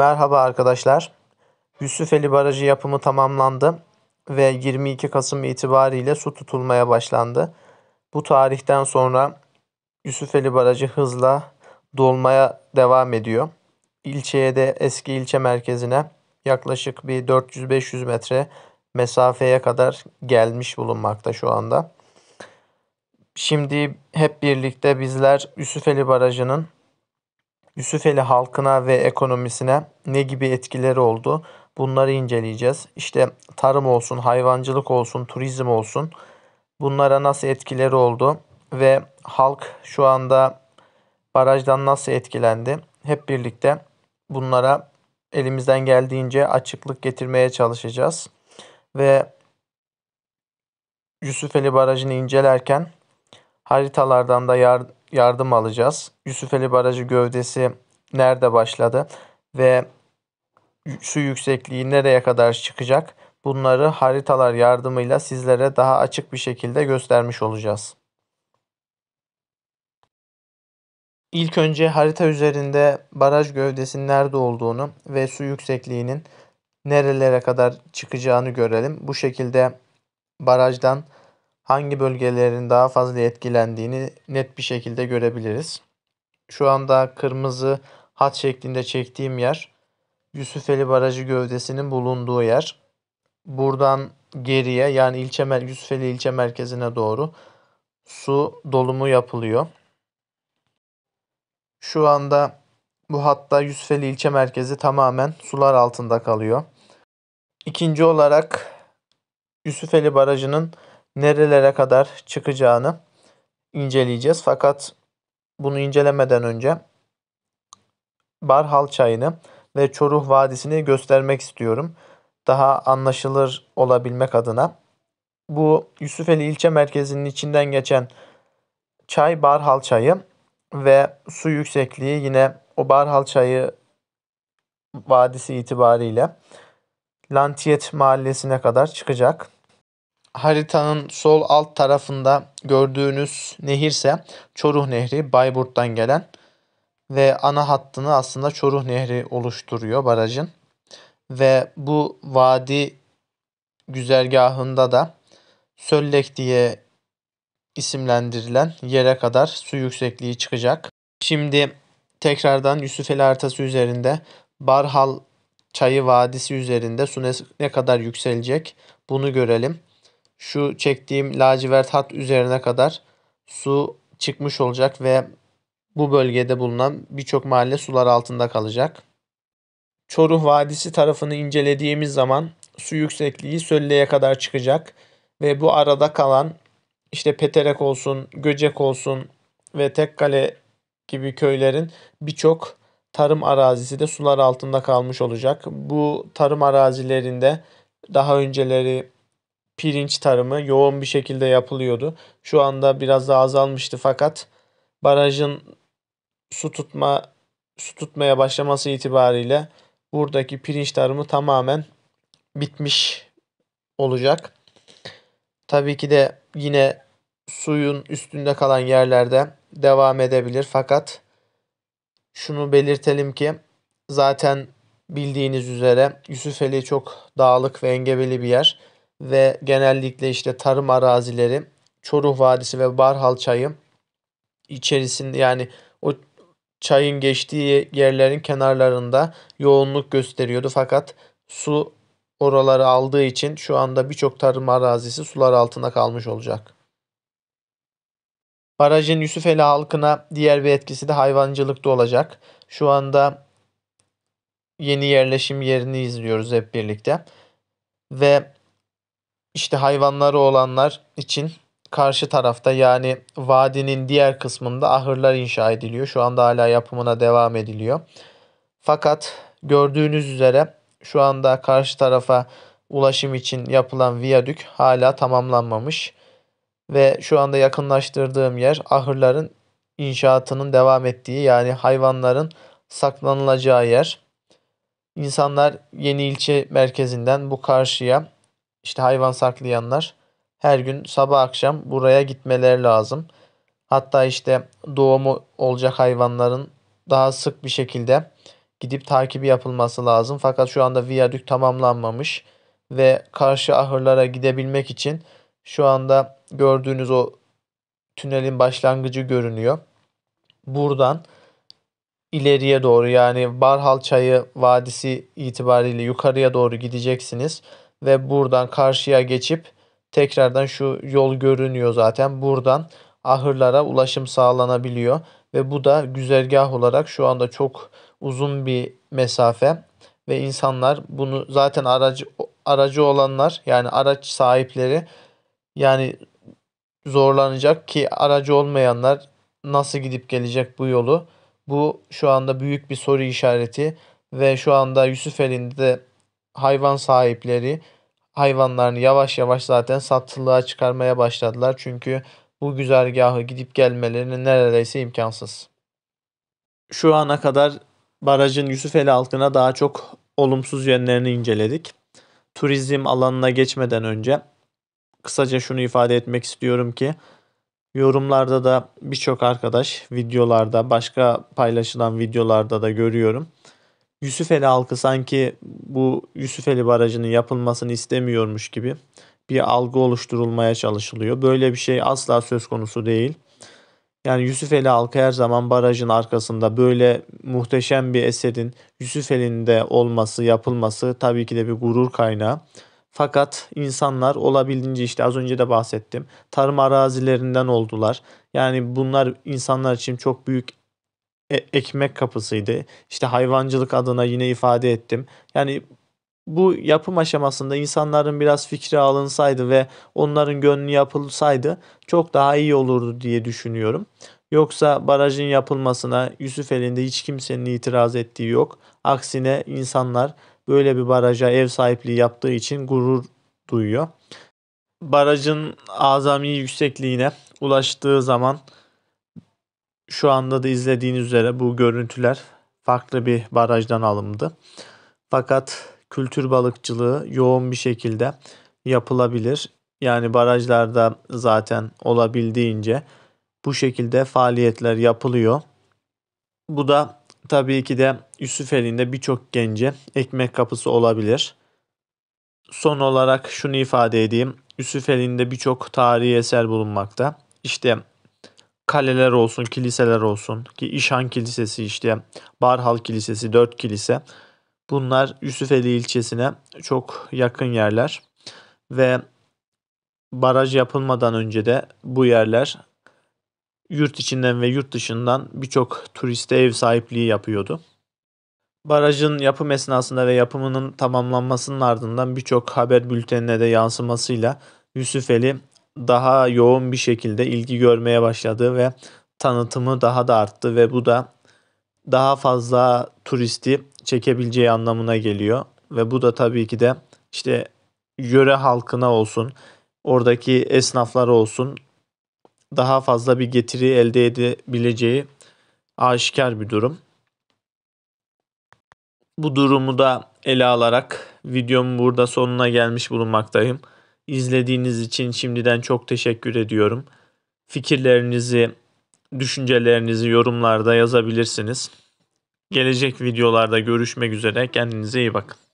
Merhaba arkadaşlar. Yusufeli Barajı yapımı tamamlandı ve 22 Kasım itibariyle su tutulmaya başlandı. Bu tarihten sonra Yusufeli Barajı hızla dolmaya devam ediyor. İlçeye de eski ilçe merkezine yaklaşık bir 400-500 metre mesafeye kadar gelmiş bulunmakta şu anda. Şimdi hep birlikte bizler Yusufeli Barajı'nın Yusufeli halkına ve ekonomisine ne gibi etkileri oldu? Bunları inceleyeceğiz. İşte tarım olsun, hayvancılık olsun, turizm olsun. Bunlara nasıl etkileri oldu ve halk şu anda barajdan nasıl etkilendi? Hep birlikte bunlara elimizden geldiğince açıklık getirmeye çalışacağız. Ve Yusufeli Barajı'nı incelerken haritalardan da yardım yardım alacağız. Yusufeli Barajı gövdesi nerede başladı ve su yüksekliği nereye kadar çıkacak? Bunları haritalar yardımıyla sizlere daha açık bir şekilde göstermiş olacağız. İlk önce harita üzerinde baraj gövdesinin nerede olduğunu ve su yüksekliğinin nerelere kadar çıkacağını görelim. Bu şekilde barajdan hangi bölgelerin daha fazla etkilendiğini net bir şekilde görebiliriz. Şu anda kırmızı hat şeklinde çektiğim yer Yusufeli Barajı gövdesinin bulunduğu yer. Buradan geriye yani ilçe Yusufeli ilçe merkezine doğru su dolumu yapılıyor. Şu anda bu hatta Yusufeli ilçe merkezi tamamen sular altında kalıyor. İkinci olarak Yusufeli Barajı'nın nerelere kadar çıkacağını inceleyeceğiz. Fakat bunu incelemeden önce Barhal çayını ve Çoruh Vadisi'ni göstermek istiyorum. Daha anlaşılır olabilmek adına. Bu Yusufeli ilçe merkezinin içinden geçen çay Barhal çayı ve su yüksekliği yine o Barhal çayı vadisi itibariyle Lantiyet mahallesine kadar çıkacak haritanın sol alt tarafında gördüğünüz nehirse Çoruh Nehri Bayburt'tan gelen ve ana hattını aslında Çoruh Nehri oluşturuyor barajın. Ve bu vadi güzergahında da Söllek diye isimlendirilen yere kadar su yüksekliği çıkacak. Şimdi tekrardan Yusufeli haritası üzerinde Barhal Çayı Vadisi üzerinde su ne kadar yükselecek bunu görelim şu çektiğim lacivert hat üzerine kadar su çıkmış olacak ve bu bölgede bulunan birçok mahalle sular altında kalacak. Çoruh Vadisi tarafını incelediğimiz zaman su yüksekliği Sölle'ye kadar çıkacak ve bu arada kalan işte Peterek olsun, Göcek olsun ve Tekkale gibi köylerin birçok tarım arazisi de sular altında kalmış olacak. Bu tarım arazilerinde daha önceleri pirinç tarımı yoğun bir şekilde yapılıyordu. Şu anda biraz daha azalmıştı fakat barajın su tutma su tutmaya başlaması itibariyle buradaki pirinç tarımı tamamen bitmiş olacak. Tabii ki de yine suyun üstünde kalan yerlerde devam edebilir fakat şunu belirtelim ki zaten bildiğiniz üzere Yusufeli çok dağlık ve engebeli bir yer ve genellikle işte tarım arazileri, Çoruh Vadisi ve Barhal Çayı içerisinde yani o çayın geçtiği yerlerin kenarlarında yoğunluk gösteriyordu. Fakat su oraları aldığı için şu anda birçok tarım arazisi sular altında kalmış olacak. Barajın Yusufeli halkına diğer bir etkisi de hayvancılıkta olacak. Şu anda yeni yerleşim yerini izliyoruz hep birlikte. Ve işte hayvanları olanlar için karşı tarafta yani vadinin diğer kısmında ahırlar inşa ediliyor. Şu anda hala yapımına devam ediliyor. Fakat gördüğünüz üzere şu anda karşı tarafa ulaşım için yapılan viyadük hala tamamlanmamış ve şu anda yakınlaştırdığım yer ahırların inşaatının devam ettiği yani hayvanların saklanılacağı yer. İnsanlar yeni ilçe merkezinden bu karşıya işte hayvan saklayanlar her gün sabah akşam buraya gitmeleri lazım. Hatta işte doğumu olacak hayvanların daha sık bir şekilde gidip takibi yapılması lazım. Fakat şu anda viyadük tamamlanmamış ve karşı ahırlara gidebilmek için şu anda gördüğünüz o tünelin başlangıcı görünüyor. Buradan ileriye doğru yani Barhal Çayı Vadisi itibariyle yukarıya doğru gideceksiniz ve buradan karşıya geçip tekrardan şu yol görünüyor zaten. Buradan ahırlara ulaşım sağlanabiliyor ve bu da güzergah olarak şu anda çok uzun bir mesafe ve insanlar bunu zaten aracı aracı olanlar yani araç sahipleri yani zorlanacak ki aracı olmayanlar nasıl gidip gelecek bu yolu? Bu şu anda büyük bir soru işareti ve şu anda Yusuf elinde hayvan sahipleri hayvanlarını yavaş yavaş zaten satılığa çıkarmaya başladılar. Çünkü bu güzergahı gidip gelmeleri neredeyse imkansız. Şu ana kadar barajın Yusufeli halkına daha çok olumsuz yönlerini inceledik. Turizm alanına geçmeden önce kısaca şunu ifade etmek istiyorum ki yorumlarda da birçok arkadaş videolarda başka paylaşılan videolarda da görüyorum. Yusufeli halkı sanki bu Yusufeli Barajı'nın yapılmasını istemiyormuş gibi bir algı oluşturulmaya çalışılıyor. Böyle bir şey asla söz konusu değil. Yani Yusufeli halkı her zaman barajın arkasında böyle muhteşem bir eserin Yusufeli'nde olması, yapılması tabii ki de bir gurur kaynağı. Fakat insanlar olabildiğince işte az önce de bahsettim. Tarım arazilerinden oldular. Yani bunlar insanlar için çok büyük e- ekmek kapısıydı. İşte hayvancılık adına yine ifade ettim. Yani bu yapım aşamasında insanların biraz fikri alınsaydı ve onların gönlü yapılsaydı çok daha iyi olurdu diye düşünüyorum. Yoksa barajın yapılmasına Yusuf elinde hiç kimsenin itiraz ettiği yok. Aksine insanlar böyle bir baraja ev sahipliği yaptığı için gurur duyuyor. Barajın azami yüksekliğine ulaştığı zaman şu anda da izlediğiniz üzere bu görüntüler farklı bir barajdan alındı. Fakat kültür balıkçılığı yoğun bir şekilde yapılabilir. Yani barajlarda zaten olabildiğince bu şekilde faaliyetler yapılıyor. Bu da tabii ki de Yusufeli'nde birçok gence ekmek kapısı olabilir. Son olarak şunu ifade edeyim. Yusufeli'nde birçok tarihi eser bulunmakta. İşte kaleler olsun, kiliseler olsun ki İşhan Kilisesi işte Barhal Kilisesi, Dört Kilise bunlar Yusufeli ilçesine çok yakın yerler ve baraj yapılmadan önce de bu yerler yurt içinden ve yurt dışından birçok turiste ev sahipliği yapıyordu. Barajın yapım esnasında ve yapımının tamamlanmasının ardından birçok haber bültenine de yansımasıyla Yusufeli daha yoğun bir şekilde ilgi görmeye başladı ve tanıtımı daha da arttı ve bu da daha fazla turisti çekebileceği anlamına geliyor ve bu da tabii ki de işte yöre halkına olsun, oradaki esnaflara olsun daha fazla bir getiri elde edebileceği aşikar bir durum. Bu durumu da ele alarak videomun burada sonuna gelmiş bulunmaktayım izlediğiniz için şimdiden çok teşekkür ediyorum. Fikirlerinizi, düşüncelerinizi yorumlarda yazabilirsiniz. Gelecek videolarda görüşmek üzere. Kendinize iyi bakın.